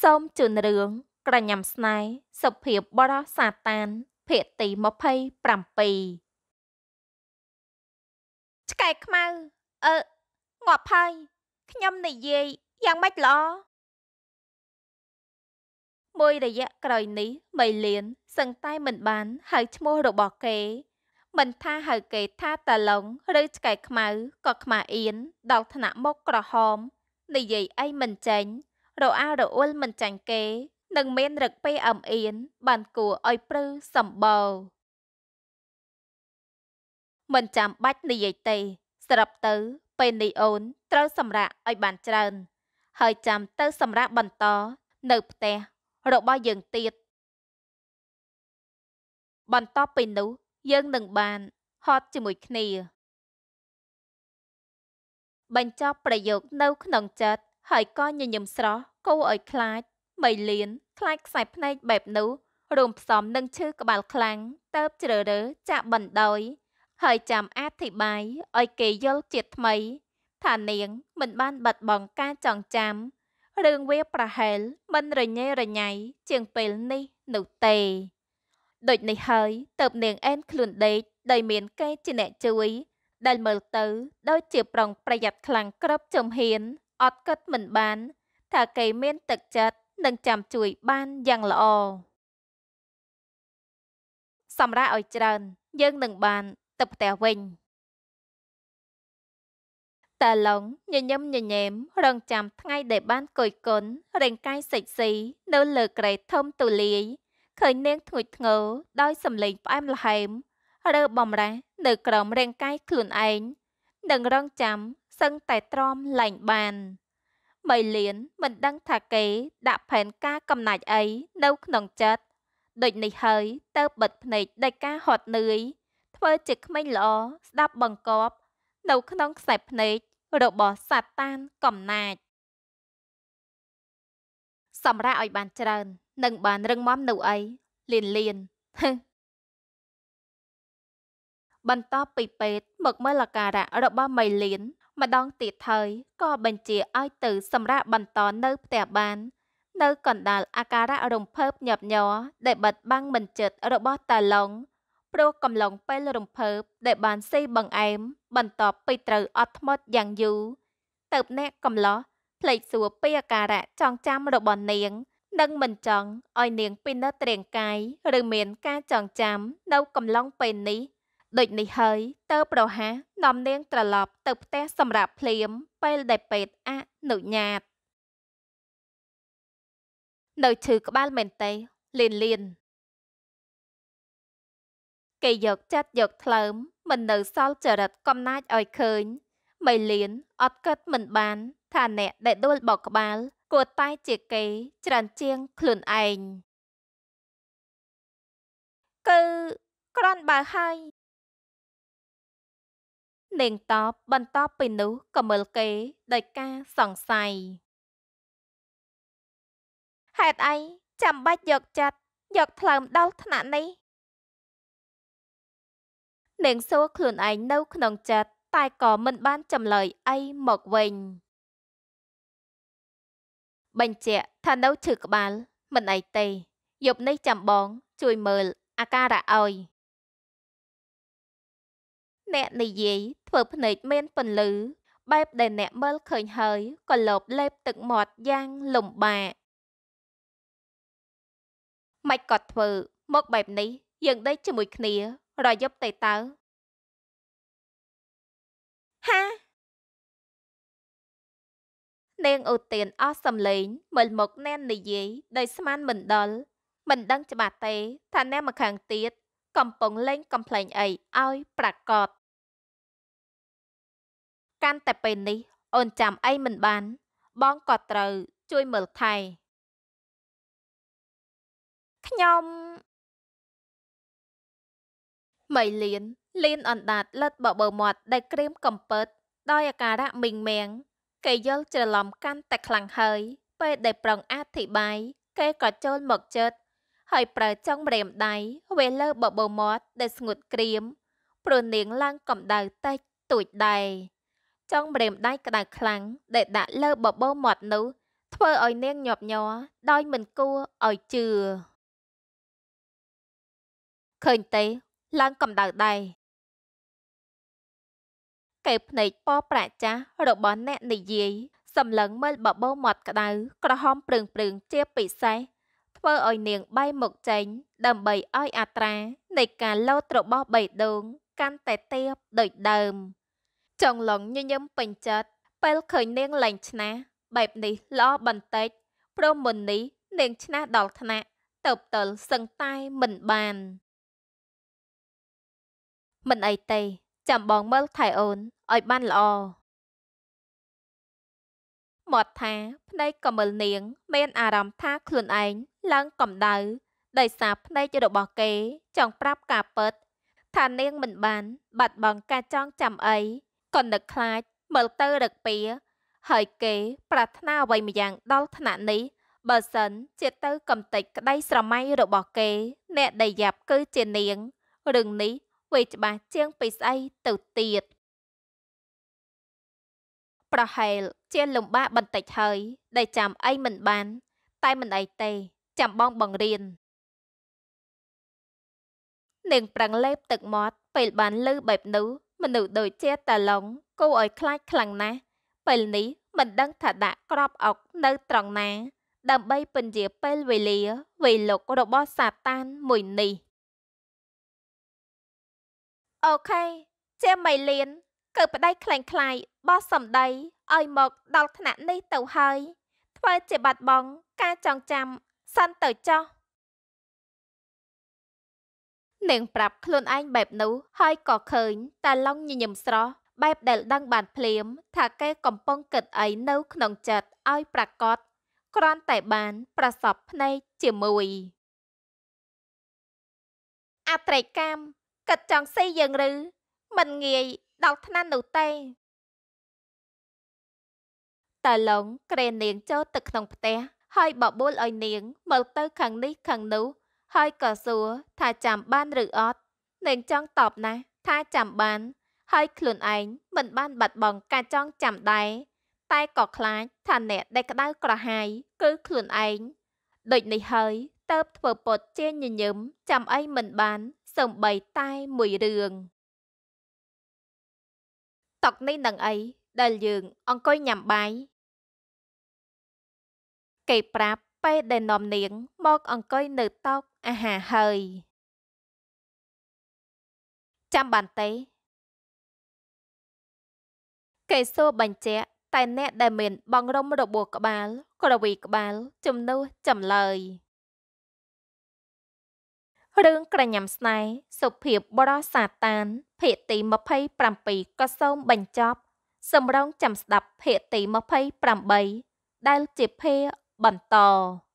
សូមជូនរឿងក្រញ៉ាំស្នេហ៍សុភាពបរោះសាតាន ភាគទី27ឆ្កែខ្មៅអឺងាប់ហើយខ្ញុំនិយាយយ៉ាងម៉េចល្អមួយរយៈក្រោយនេះ មីលៀនសឹងតែមិនបានហៅឈ្មោះរបស់គេមិនថាហៅគេថាតាឡុងឬឆ្កែខ្មៅក៏ខ្មាអៀនដល់ថ្នាក់មុខក្រហម និយាយអីមិនចេញរអារអួលមិនចាញ់គេនឹងមានរឹកពេអំអៀនបានគួរឲ្យព្រឺសម្បោមិនចាំបាច់និយាយទេ ស្រាប់ទៅ ពេលនេះអូន ត្រូវសម្រាកឲ្យបានច្រើន ហើយចាំទៅ សម្រាកបន្តនៅផ្ទះរបស់យើងទៀតបន្តពីនោះយើងនឹងបានហត់ជាមួយគ្នាបញ្ចប់ប្រយោគនៅក្នុងចិត្តហើយក៏ញញឹមស្រស់គូឲ្យខ្លាចបីលៀនខ្លាចខ្សែភ្នែកបែបនោះរួមផ្សំនឹងឈឺក្បាលខ្លាំងទៅជ្រើរើចាក់បណ្ដោយហើយចាំអធិប្បាយឲ្យគេយល់ជាថ្មី ថានាង មិនបានបាត់បង់ការចងចាំរឿងវាប្រហែលមិនរញ៉េរញ៉ៃជាងពេលនេះនោះទេដូចនេះហើយតើបនាងអែនខ្លួនដេកដោយមានគេជាអ្នកជួយ ដែលមើលទៅដូចជាប្រុងប្រយ័ត្នខ្លាំងគ្រប់ជំហានអត់គិតមិនបានថាគេមានទឹកចិត្តនិងចាំ ជួយបានយ៉ាងល្អសម្រាប់ឲ្យច្រើនយើងនឹងបានទៅផ្ទះវិញតាឡុងញញឹមញញែមរងចាំថ្ងៃ ដែលបានគយគុណរាងកាយសិចស៊ីនៅលើក្រេធំទូលាយឃើញនាងធ្ងួយធ្ងរដោយសម្លេងផ្អែមល្ហែមរើបំរះនៅ ក្រោមរាងកាយខ្លួនឯងនឹងរងចាំសឹងតែទ្រាំលែងបាន។មីលៀនមិនដឹងថាគេ ដាក់ផែនការកំណាច់អីនៅ ក្នុងចិត្តដូចនេះហើយទៅបិទភ្នែកដោយការហត់នឿយធ្វើជាក្មេងល្អស្ដាប់បង្គាប់ នៅក្នុង ខ្សែភ្នែករបស់សាតានកំណាច សម្រាប់ឲ្យបានច្រើននឹងបានរឹងមាំនៅអីលៀនលៀនបន្តពីពេទ្យមកមើលអាការៈរបស់មីលៀនម្ដងទៀតហើយក៏បញ្ជាឲ្យទៅសម្រាប់បន្តនៅផ្ទះបាន នៅកណ្ដាលអាការៈរំភើបញាប់ញ័រដែលបិទបាំងមិនចិត្តរបស់តាឡុងព្រោះកំឡុងពេលរំភើបដែលបានសេះបង្អែមបន្ទាប់ពីត្រូវអត់ធ្មត់យ៉ាងយូរទៅអ្នកកំឡោះភ្លេចសួរពីអាការៈចងចាំរបស់នាងនិងមិនចង់ឲ្យនាងពិនិត្យរាងកាយឬមានការចងចាំនៅកំឡុងពេលនេះដូចនេះហើយតើប្រហានាំនាងត្រឡប់ទៅផ្ទះសម្រាប់ភ្លាមពេលដែលពេទ្យអនុញ្ញាត នៅឈឺក្បាលមែនទេលៀនលៀនគេយកចាត់យកថ្លើម មិននៅសល់ចរិតកំណាចឲ្យឃើញមីលៀនអត់កើតមិនបាន ថាអ្នកដែលដួលបោកក្បាលគួរតែជាគេ ច្រើនជាងខ្លួនឯងគឺក្រាន់បើហើយនាងតបបន្តពីនោះក៏មើលគេដោយការសង្ស័យហេតុអីចាំបាច់យកចាត់ យកថ្លើមដល់ថ្នាក់នេះនាងសួរខ្លួនឯងនៅក្នុងចិត្តតែក៏មិនបានចម្លើយអីមកវិញបញ្ជាក់ថានៅឈឺក្បាលមិនអីទេ យប់នេះចាំបង ជួយមើល អាការៈអោយអ្នកនិយាយធ្វើភ្នែកមានពន្លឺបែបដែលអ្នកមើលឃើញ ហើយក៏លបលេបទឹកមាត់យ៉ាងលំបាកមិនគាត់ធ្វើមកបែបនេះយើងដេកជាមួយគ្នា រយប់ទេតើហានាងអូទៀនអស់សំឡេងមើលមកណែននិយាយដោយស្មានមិនដល់មិនដឹងច្បាស់ទេ ថាអ្នកម្ខាងទៀតកំពុងលេងកំ pl ែងអីឲ្យប្រកាសកាន់តែពេលនេះអូនចាំអីមិនបាន បងក៏ត្រូវជួយមើលថែខ្ញុំមៃលៀនលៀនអណ្ដាតលិតបបើមាត់ដែលក្រៀមកំពើតដោយអាការៈមីងមៀងគេយល់ច្រឡំកាន់តែខ្លាំងហើយ ពេលដែលប្រឹងអធិប្បាយគេក៏ចូលមកចិត្តហើយប្រើចុងម្រាមដៃវេលើបបោមាត់ដែលស្ងួតក្រៀមព្រោះនាងឡើងកម្ដៅតិចទួចដែរចុងម្រាមដៃក្តៅខ្លាំងដែលដាក់លើបបោមាត់នោះធ្វើឲ្យនាងញាប់ញ័រដោយមិនគួរឲ្យជឿឃើញទេ ឡើងកម្ដៅដែរកែភ្នែកប៉ប្រាក់ចាស់របស់អ្នកនិយាយសម្លឹងមើលបបោមាត់ក្តៅក្រហមព្រឹងព្រឹងជាពិសេសធ្វើឲ្យនាងបែរមុខចេញ ដើម្បីឲ្យអត្រានៃការលោតរបស់បេះដូង កាន់តែទាបដូចដើម។ចង់ឡងញញឹមពេញចិត្តពេលឃើញនាងលែងឆ្នះបែបនេះល្អបន្តិចព្រមមុននេះនាងឆ្នះដល់ថ្នាក់ទៅតលសឹងតែមិនបាន មិនអីទេ ចាំបងមើលថែអូនឲ្យបានល្អមាត់ថាភ្នែកកមិលនាងមានអារម្មណ៍ថាខ្លួនឯងឡើងកម្ដៅដោយសារភ្នែករបស់គេ ចង់ប្រាប់ការពិត ថានាងមិនបាន បាត់បង់ការចង់ចាំអីក៏នឹកខ្លាចមើលទៅរឹកពៀហើយគេប្រាថ្នាអ្វីម្យ៉ាងដល់ថ្នាក់នេះបើសិនជាទៅកំតិចក្តីស្រមៃរបស់គេអ្នកដែលយ៉ាប់គឺជានាងរឿងនេះវេច្បាស់ជាងពីស្អីទៅទៀតប្រហែលជាលំបាកបន្តិចហើយដែលចាំអីមិនបាន តែមិនអីទេ ចាំបងបង្រៀននាងប្រឹងលេបទឹកមាត់ពេលបានលឺបែបនោះមនុស្សដូចជាតាឡុងគួរឲ្យខ្លាចខ្លាំងណាស់ពេលនេះមិនដឹង ថាដាក់ក្របអុកនៅត្រង់ណា ដើម្បីពន្យាពេលវេលាវេលុករបស់សាតានមួយនេះអូខេជាមៃលៀនគឺប្តីខ្លែងខ្លាយបោះសម្ដីឲ្យមកដល់ថ្នាក់នេះទៅហើយធ្វើ ជាបាត់បង់ការចងចាំសិនទៅចោះនាងប្រាប់ខ្លួនឯងបែបនោះហើយក៏ឃើញតាឡុងញញឹមស្រស់បែបដែលដឹងបានភ្លាម ថាគេកំពុងគិតអីនៅក្នុងចិត្តឲ្យ ប្រកបគ្រាន់តែបាន ប្រសពភ្នែកជាមួយអត្រីកម្មគិតចង់ស៊ីយើងឬ មិនងាយដល់ថ្នាក់នោះទេតាឡុងក្រេនាងចូលទៅក្នុងផ្ទះហើយបបួលឲ្យនាងមើលទៅខាងនេះខាងនោះហើយក៏សួរ ថាចាំបានឬអត់នាងចង់តបណាស់ថាចាំបាន ហើយ ខ្លួនឯងមិនបានបាត់បង់ការចង់ចាំដែរតែក៏ខ្លាចថាអ្នក ដែលក្តៅក្រហាយគឺខ្លួនឯងដូចនេះហើយតើបធ្វើពុតជាញញឹមចាំអីមិនបានសំបីតែមួយរឿងតុកនេះនឹងអីដែលយើង អង្គុយញ៉ាំបាយគេប្រាប់ពេលដែលនាំនាងមកអង្គុយនៅតោអាហារហើយចាំបានទេគេសួរបញ្ជាក់តែអ្នកដែលមានបងរំរបួសក្បាលក្រវីក្បាលជំនួសចម្លើយរឿងក្រញាំស្នេហ៍សុភាពបរោសាតាន ភាគទី27ក៏សូមបញ្ចប់សម្រងចាំស្ដាប់ភាគទី28ដែលជាភាគបន្ត